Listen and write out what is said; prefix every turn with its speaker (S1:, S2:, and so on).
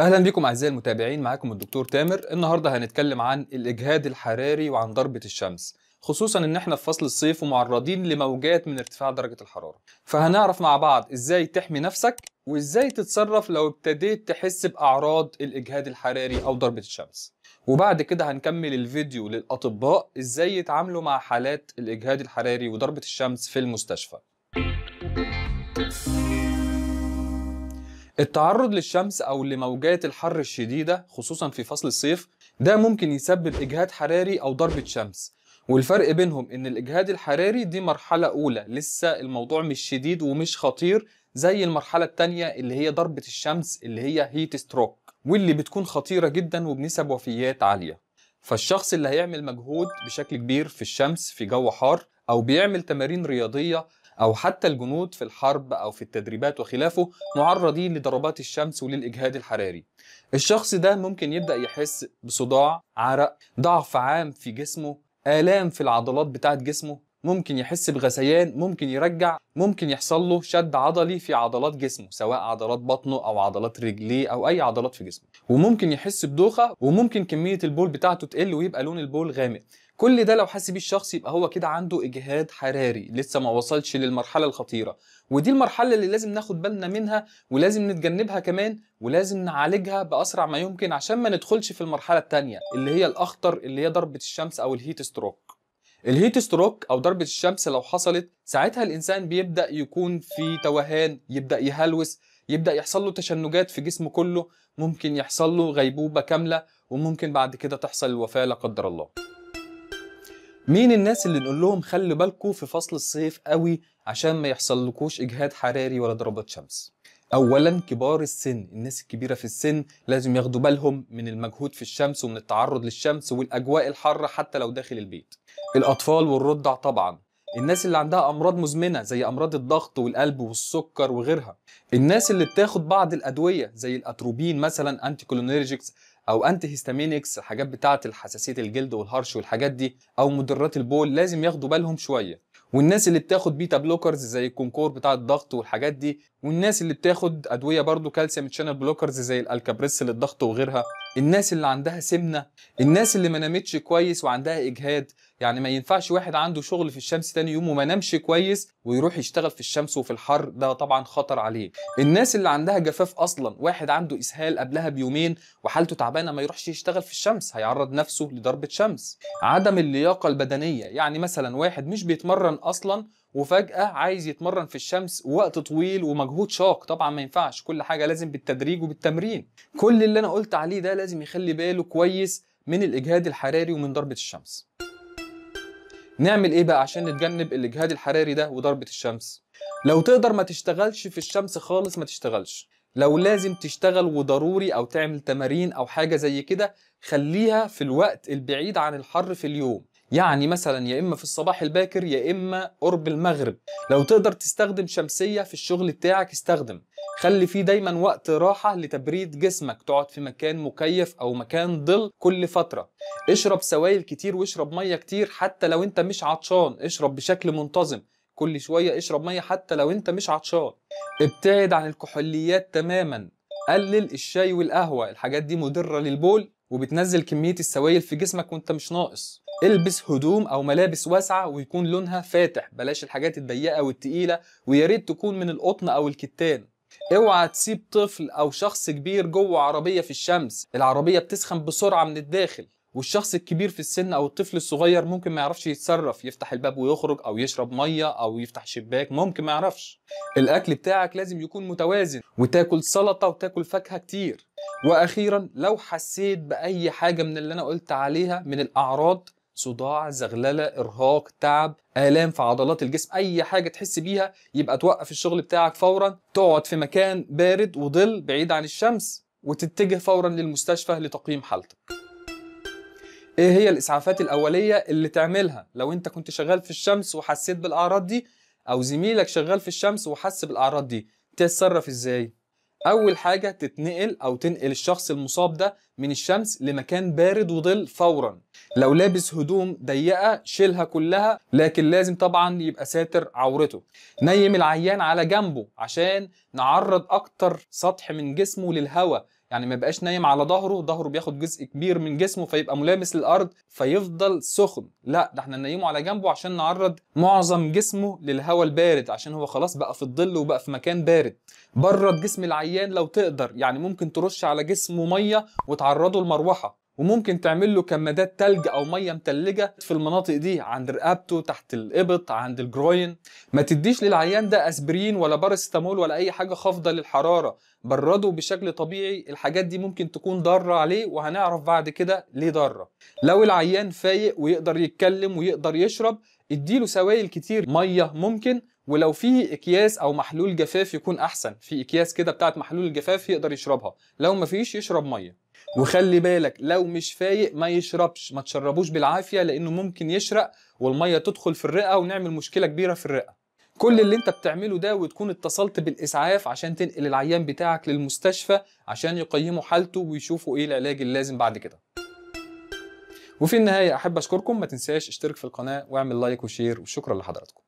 S1: اهلا بكم اعزائي المتابعين معاكم الدكتور تامر النهارده هنتكلم عن الاجهاد الحراري وعن ضربه الشمس خصوصا ان احنا في فصل الصيف ومعرضين لموجات من ارتفاع درجه الحراره فهنعرف مع بعض ازاي تحمي نفسك وازاي تتصرف لو ابتديت تحس باعراض الاجهاد الحراري او ضربه الشمس وبعد كده هنكمل الفيديو للاطباء ازاي يتعاملوا مع حالات الاجهاد الحراري وضربه الشمس في المستشفى التعرض للشمس أو لموجات الحر الشديدة خصوصا في فصل الصيف ده ممكن يسبب إجهاد حراري أو ضربة شمس والفرق بينهم إن الإجهاد الحراري دي مرحلة أولى لسه الموضوع مش شديد ومش خطير زي المرحلة التانية اللي هي ضربة الشمس اللي هي هيت ستروك واللي بتكون خطيرة جدا وبنسب وفيات عالية فالشخص اللي هيعمل مجهود بشكل كبير في الشمس في جو حار أو بيعمل تمارين رياضية أو حتى الجنود في الحرب أو في التدريبات وخلافه معرضين لضربات الشمس وللإجهاد الحراري الشخص ده ممكن يبدأ يحس بصداع عرق ضعف عام في جسمه آلام في العضلات بتاعة جسمه ممكن يحس بغثيان ممكن يرجع ممكن يحصل له شد عضلي في عضلات جسمه سواء عضلات بطنه او عضلات رجليه او اي عضلات في جسمه وممكن يحس بدوخه وممكن كميه البول بتاعته تقل ويبقى لون البول غامق كل ده لو حس بيه الشخص يبقى هو كده عنده اجهاد حراري لسه ما وصلش للمرحله الخطيره ودي المرحله اللي لازم ناخد بالنا منها ولازم نتجنبها كمان ولازم نعالجها باسرع ما يمكن عشان ما ندخلش في المرحله الثانيه اللي هي الاخطر اللي هي ضربه الشمس او الهيت ستروك الهيت ستروك او ضربه الشمس لو حصلت ساعتها الانسان بيبدا يكون في توهان يبدا يهلوس يبدا يحصل له تشنجات في جسمه كله ممكن يحصل له غيبوبه كامله وممكن بعد كده تحصل الوفاه لا قدر الله مين الناس اللي نقول لهم خلي بالكم في فصل الصيف قوي عشان ما يحصل لكوش اجهاد حراري ولا ضربات شمس اولا كبار السن الناس الكبيره في السن لازم ياخدوا بالهم من المجهود في الشمس ومن التعرض للشمس والاجواء الحاره حتى لو داخل البيت الاطفال والرضع طبعا الناس اللي عندها امراض مزمنه زي امراض الضغط والقلب والسكر وغيرها الناس اللي بتاخد بعض الادويه زي الاتروبين مثلا انتي او انتي هيستامينكس الحاجات بتاعه الحساسيه الجلد والهرش والحاجات دي او مدرات البول لازم ياخدوا بالهم شويه والناس اللي بتاخد بيتا بلوكرز زي الكونكور بتاع الضغط والحاجات دي والناس اللي بتاخد ادويه برضو كالسيوم شانل بلوكرز زي الالكابريس للضغط وغيرها الناس اللي عندها سمنه الناس اللي ما نامتش كويس وعندها اجهاد يعني ما ينفعش واحد عنده شغل في الشمس تاني يوم وما نامش كويس ويروح يشتغل في الشمس وفي الحر ده طبعا خطر عليه الناس اللي عندها جفاف اصلا واحد عنده اسهال قبلها بيومين وحالته تعبانه ما يروحش يشتغل في الشمس هيعرض نفسه لضربه شمس عدم اللياقه البدنيه يعني مثلا واحد مش بيتمرن اصلا وفجأة عايز يتمرن في الشمس وقت طويل ومجهود شاق طبعا ما ينفعش كل حاجة لازم بالتدريج وبالتمرين كل اللي أنا قلت عليه ده لازم يخلي باله كويس من الإجهاد الحراري ومن ضربة الشمس نعمل إيه بقى عشان نتجنب الإجهاد الحراري ده وضربة الشمس لو تقدر ما تشتغلش في الشمس خالص ما تشتغلش لو لازم تشتغل وضروري او تعمل تمارين او حاجه زي كده خليها في الوقت البعيد عن الحر في اليوم يعني مثلا يا اما في الصباح الباكر يا اما قرب المغرب لو تقدر تستخدم شمسيه في الشغل بتاعك استخدم خلي فيه دايما وقت راحه لتبريد جسمك تقعد في مكان مكيف او مكان ظل كل فتره اشرب سوائل كتير واشرب ميه كتير حتى لو انت مش عطشان اشرب بشكل منتظم كل شويه اشرب ميه حتى لو انت مش عطشان ابتعد عن الكحوليات تماما قلل الشاي والقهوه الحاجات دي مضره للبول وبتنزل كميه السوائل في جسمك وانت مش ناقص البس هدوم او ملابس واسعه ويكون لونها فاتح بلاش الحاجات الضيقه والتقيله ويا ريت تكون من القطن او الكتان اوعى تسيب طفل او شخص كبير جوه عربيه في الشمس العربيه بتسخن بسرعه من الداخل والشخص الكبير في السن او الطفل الصغير ممكن ما يعرفش يتصرف يفتح الباب ويخرج او يشرب ميه او يفتح شباك ممكن ما يعرفش الاكل بتاعك لازم يكون متوازن وتاكل سلطه وتاكل فاكهه كتير واخيرا لو حسيت باي حاجه من اللي انا قلت عليها من الاعراض صداع زغلله ارهاق تعب الام في عضلات الجسم اي حاجه تحس بيها يبقى توقف الشغل بتاعك فورا تقعد في مكان بارد وظل بعيد عن الشمس وتتجه فورا للمستشفى لتقييم حالتك ايه هي الاسعافات الاوليه اللي تعملها لو انت كنت شغال في الشمس وحسيت بالاعراض دي او زميلك شغال في الشمس وحس بالاعراض دي تتصرف ازاي اول حاجه تتنقل او تنقل الشخص المصاب ده من الشمس لمكان بارد وظل فورا لو لابس هدوم ضيقه شيلها كلها لكن لازم طبعا يبقى ساتر عورته نيم العيان على جنبه عشان نعرض اكتر سطح من جسمه للهواء يعني ما بقاش نايم على ظهره ظهره بياخد جزء كبير من جسمه فيبقى ملامس للارض فيفضل سخن لا ده احنا ننيمه على جنبه عشان نعرض معظم جسمه للهواء البارد عشان هو خلاص بقى في الظل وبقى في مكان بارد برد جسم العيان لو تقدر يعني ممكن ترش على جسمه ميه وتعرضه لمروحه وممكن تعمل له كمادات تلج او ميه متلجه في المناطق دي عند رقبته تحت الابط عند الجروين ما تديش للعيان ده اسبرين ولا بارستامول ولا اي حاجه خافضه للحراره برده بشكل طبيعي الحاجات دي ممكن تكون ضاره عليه وهنعرف بعد كده ليه ضاره لو العيان فايق ويقدر يتكلم ويقدر يشرب اديله سوائل كتير ميه ممكن ولو في اكياس او محلول جفاف يكون احسن في اكياس كده بتاعت محلول الجفاف يقدر يشربها لو مفيش يشرب ميه وخلي بالك لو مش فايق ما يشربش ما تشربوش بالعافيه لانه ممكن يشرق والميه تدخل في الرئه ونعمل مشكله كبيره في الرئه كل اللي انت بتعمله ده وتكون اتصلت بالاسعاف عشان تنقل العيان بتاعك للمستشفى عشان يقيموا حالته ويشوفوا ايه العلاج اللازم بعد كده وفي النهايه احب اشكركم ما تنساش اشترك في القناه واعمل لايك وشير وشكرا لحضراتكم